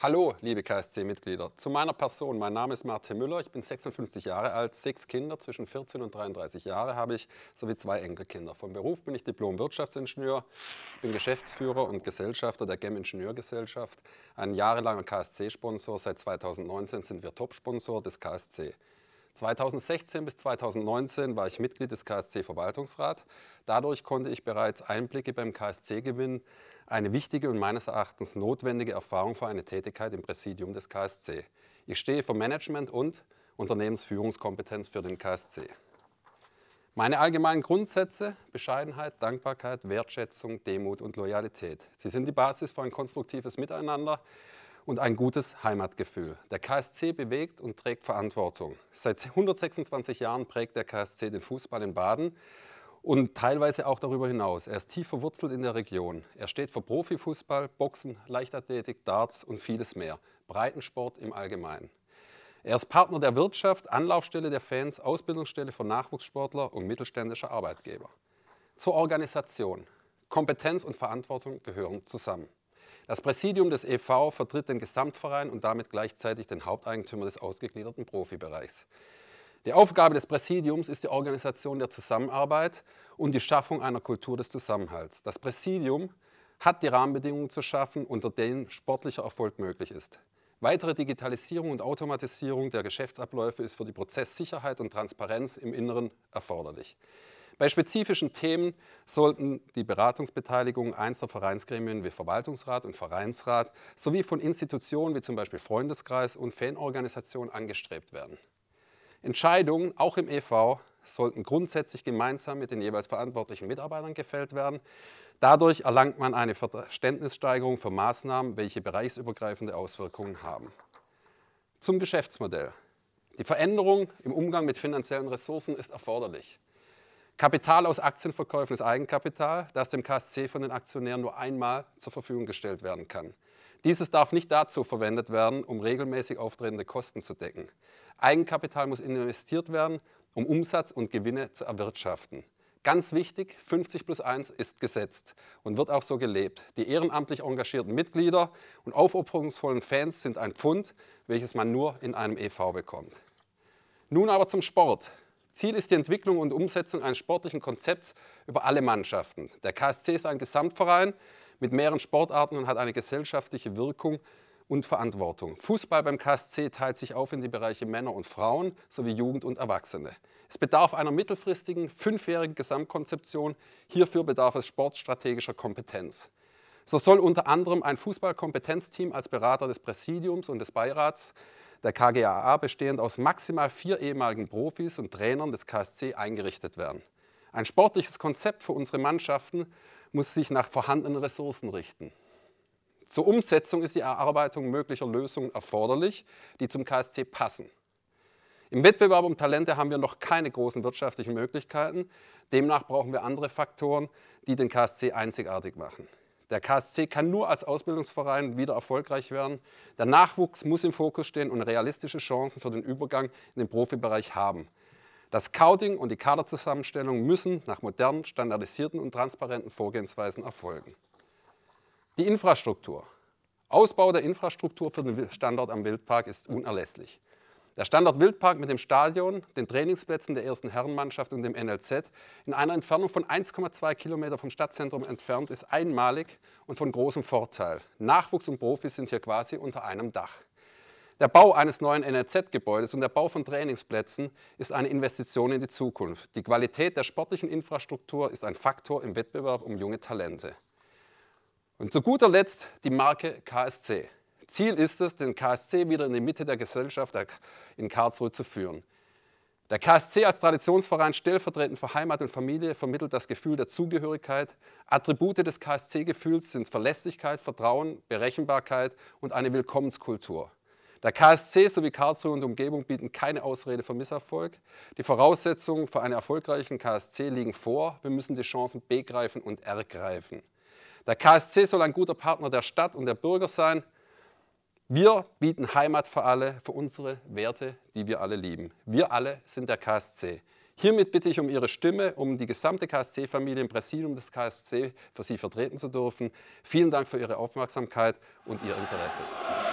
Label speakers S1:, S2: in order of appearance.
S1: Hallo, liebe KSC-Mitglieder. Zu meiner Person. Mein Name ist Martin Müller. Ich bin 56 Jahre alt, sechs Kinder zwischen 14 und 33 Jahre habe ich, sowie zwei Enkelkinder. Von Beruf bin ich Diplom-Wirtschaftsingenieur, bin Geschäftsführer und Gesellschafter der GEM Ingenieurgesellschaft, ein jahrelanger KSC-Sponsor. Seit 2019 sind wir Top-Sponsor des KSC. 2016 bis 2019 war ich Mitglied des KSC-Verwaltungsrat. Dadurch konnte ich bereits Einblicke beim KSC gewinnen, eine wichtige und meines Erachtens notwendige Erfahrung für eine Tätigkeit im Präsidium des KSC. Ich stehe für Management und Unternehmensführungskompetenz für den KSC. Meine allgemeinen Grundsätze, Bescheidenheit, Dankbarkeit, Wertschätzung, Demut und Loyalität. Sie sind die Basis für ein konstruktives Miteinander, und ein gutes Heimatgefühl. Der KSC bewegt und trägt Verantwortung. Seit 126 Jahren prägt der KSC den Fußball in Baden und teilweise auch darüber hinaus. Er ist tief verwurzelt in der Region. Er steht für Profifußball, Boxen, Leichtathletik, Darts und vieles mehr. Breitensport im Allgemeinen. Er ist Partner der Wirtschaft, Anlaufstelle der Fans, Ausbildungsstelle für Nachwuchssportler und mittelständischer Arbeitgeber. Zur Organisation. Kompetenz und Verantwortung gehören zusammen. Das Präsidium des EV vertritt den Gesamtverein und damit gleichzeitig den Haupteigentümer des ausgegliederten Profibereichs. Die Aufgabe des Präsidiums ist die Organisation der Zusammenarbeit und die Schaffung einer Kultur des Zusammenhalts. Das Präsidium hat die Rahmenbedingungen zu schaffen, unter denen sportlicher Erfolg möglich ist. Weitere Digitalisierung und Automatisierung der Geschäftsabläufe ist für die Prozesssicherheit und Transparenz im Inneren erforderlich. Bei spezifischen Themen sollten die Beratungsbeteiligungen einzelner Vereinsgremien wie Verwaltungsrat und Vereinsrat sowie von Institutionen wie zum Beispiel Freundeskreis und Fanorganisationen angestrebt werden. Entscheidungen, auch im EV, sollten grundsätzlich gemeinsam mit den jeweils verantwortlichen Mitarbeitern gefällt werden. Dadurch erlangt man eine Verständnissteigerung für Maßnahmen, welche bereichsübergreifende Auswirkungen haben. Zum Geschäftsmodell. Die Veränderung im Umgang mit finanziellen Ressourcen ist erforderlich. Kapital aus Aktienverkäufen ist Eigenkapital, das dem KSC von den Aktionären nur einmal zur Verfügung gestellt werden kann. Dieses darf nicht dazu verwendet werden, um regelmäßig auftretende Kosten zu decken. Eigenkapital muss investiert werden, um Umsatz und Gewinne zu erwirtschaften. Ganz wichtig, 50 plus 1 ist gesetzt und wird auch so gelebt. Die ehrenamtlich engagierten Mitglieder und aufopferungsvollen Fans sind ein Pfund, welches man nur in einem EV bekommt. Nun aber zum Sport. Ziel ist die Entwicklung und Umsetzung eines sportlichen Konzepts über alle Mannschaften. Der KSC ist ein Gesamtverein mit mehreren Sportarten und hat eine gesellschaftliche Wirkung und Verantwortung. Fußball beim KSC teilt sich auf in die Bereiche Männer und Frauen sowie Jugend und Erwachsene. Es bedarf einer mittelfristigen, fünfjährigen Gesamtkonzeption. Hierfür bedarf es sportstrategischer Kompetenz. So soll unter anderem ein Fußballkompetenzteam als Berater des Präsidiums und des Beirats der KGAA bestehend aus maximal vier ehemaligen Profis und Trainern des KSC eingerichtet werden. Ein sportliches Konzept für unsere Mannschaften muss sich nach vorhandenen Ressourcen richten. Zur Umsetzung ist die Erarbeitung möglicher Lösungen erforderlich, die zum KSC passen. Im Wettbewerb um Talente haben wir noch keine großen wirtschaftlichen Möglichkeiten. Demnach brauchen wir andere Faktoren, die den KSC einzigartig machen. Der KSC kann nur als Ausbildungsverein wieder erfolgreich werden. Der Nachwuchs muss im Fokus stehen und realistische Chancen für den Übergang in den Profibereich haben. Das Scouting und die Kaderzusammenstellung müssen nach modernen, standardisierten und transparenten Vorgehensweisen erfolgen. Die Infrastruktur. Ausbau der Infrastruktur für den Standort am Wildpark ist unerlässlich. Der Standort Wildpark mit dem Stadion, den Trainingsplätzen der ersten Herrenmannschaft und dem NLZ in einer Entfernung von 1,2 Kilometer vom Stadtzentrum entfernt ist einmalig und von großem Vorteil. Nachwuchs und Profis sind hier quasi unter einem Dach. Der Bau eines neuen NLZ-Gebäudes und der Bau von Trainingsplätzen ist eine Investition in die Zukunft. Die Qualität der sportlichen Infrastruktur ist ein Faktor im Wettbewerb um junge Talente. Und zu guter Letzt die Marke KSC. Ziel ist es, den KSC wieder in die Mitte der Gesellschaft in Karlsruhe zu führen. Der KSC als Traditionsverein stellvertretend für Heimat und Familie vermittelt das Gefühl der Zugehörigkeit. Attribute des KSC-Gefühls sind Verlässlichkeit, Vertrauen, Berechenbarkeit und eine Willkommenskultur. Der KSC sowie Karlsruhe und Umgebung bieten keine Ausrede für Misserfolg. Die Voraussetzungen für einen erfolgreichen KSC liegen vor. Wir müssen die Chancen begreifen und ergreifen. Der KSC soll ein guter Partner der Stadt und der Bürger sein. Wir bieten Heimat für alle, für unsere Werte, die wir alle lieben. Wir alle sind der KSC. Hiermit bitte ich um Ihre Stimme, um die gesamte KSC-Familie im Präsidium des KSC für Sie vertreten zu dürfen. Vielen Dank für Ihre Aufmerksamkeit und Ihr Interesse.